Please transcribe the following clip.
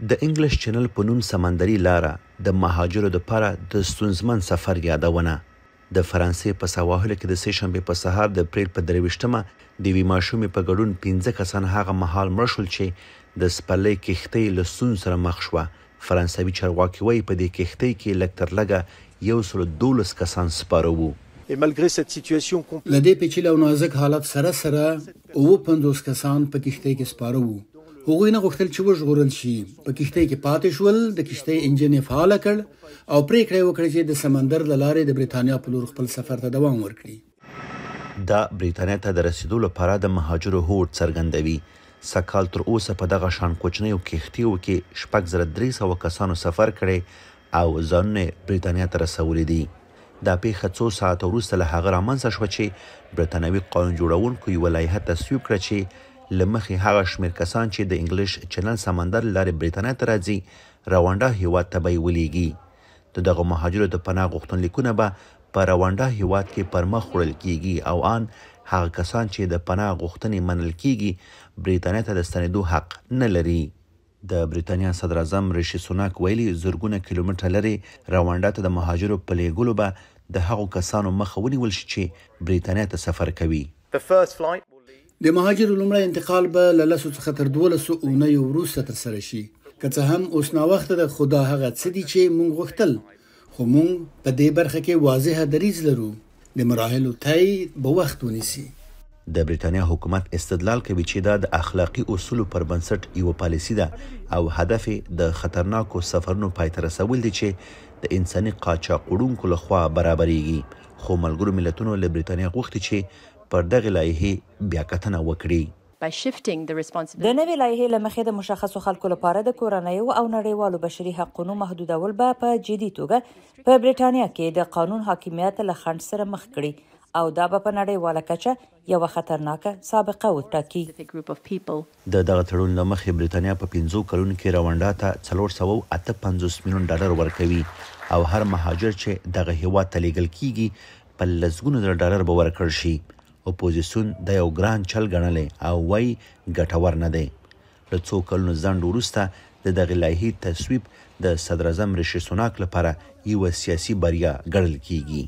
د انګلیش چینل په نوم سمندري لاره د مهاجرو لپاره د ستونزمن سفر یادونه د فرانسې په سواحل کې د سه شنبه په سهار د اپریل په درويشتمه د وی ماشومې په ګډون 15 کسان هغه محل مرشل چې د سپلې کښتۍ له سون سره مخ شو فرانسوي چارواکي وایي په دې کښتۍ کې لکتر لګه یو سل دولس کسان سپاره وو لدې پیچلې او نازک حالت سره سره او 50 کسان په کښتۍ کې سپاره وو هغوی نه غوښتل چې وژغورل شي په کشتۍ کې پاتې شول د کشتۍ انجن یې فعال کړ او پریکړه وکړه چې د سمندر له لارې د بریتانیا په لور خپل سفر ته دوام ورکړي دا بریتانیا ته د رسیدو لپاره د مهاجرو هوډ څرګندوي سکال تر اوسه په دغه شان کوچنیو کښتیو کې شپږ زره درې سوه کسانو سفر کړي او ځانونه بریتانیا ته رسولي دي دا پیښه څو ساعت وروسته له هغه رامنځته شوه چې برتانوي قانون جوړونکو یو لایحه تصویب کړه چې لمخې هغه شمیر کسان چې د انګلیش چینل سمندر لارې بریتانیا ته راځي روانډا هیواد ته به ویلېږي د دغه مهاجرو د پناه غوښتنلیکونه به په روانډا هیواد کې پر مخ وړل کیږي او ان هغه کسان چې د پناه غوښتنې منل کیږي بریتانیا ته د ستنېدو حق نه لري د بریتانیا صدر اعظم ریشي سوناک ویلي زرګونه کیلومتر لري روانډا ته د مهاجرو په لیګلو به د هغو کسانو مخ ونیول شي چې بریتانیا ته سفر کوي د مهاجر لومړی انتقال به له لسو څخه تر 1200 اونۍ وروسته تر سره شي که څه هم اوس نو وخت د خدا هغه څه دي چې مونږ غوښتل خو مونږ په دې برخه کې واضحه دریض لرو د مراحل تایید به وخت ونیسي د بریتانیا حکومت استدلال کوي چې دا د اخلاقی اصولو پر بنسټ یو پالیسی ده او هدف د خطرناکو سفرونو پای ته رسول دي چې د انساني قاچاقړونکو لخوا برابرېږي خو ملګرو ملتونو له بریتانیا غوښتي چې پر دغه لایحې بیاکتنه وکړي by shifting the responsibility د نوې لایحې لمخې د مشخصو خلکو لپاره د کورنۍ او نړیوالو بشري حقوقو محدودول به په جدي توګه په برېټانیا کې د قانون حاکمیت له خنډ سره مخ کړي او دا به په نړیواله کچه یو خطرناکه سابقه وټاکي د دغه تړون لمخې برېټانیا په 50 کلونو کې رواندا ته 458 میلیون ډالر ورکوي او هر مهاجر چې دغه هیوا ته لیږل کیږي په لزګونو ډالر به ورکړ شي اپوزیسیون د یو ګران چل ګڼلې او وای ګټور نه دی له څو کلونو ځنډ وروسته د دغه لایحې تصویب د صدر اعظم ریشی سوناک لپاره یو سیاسي بریا ګڼل کیږي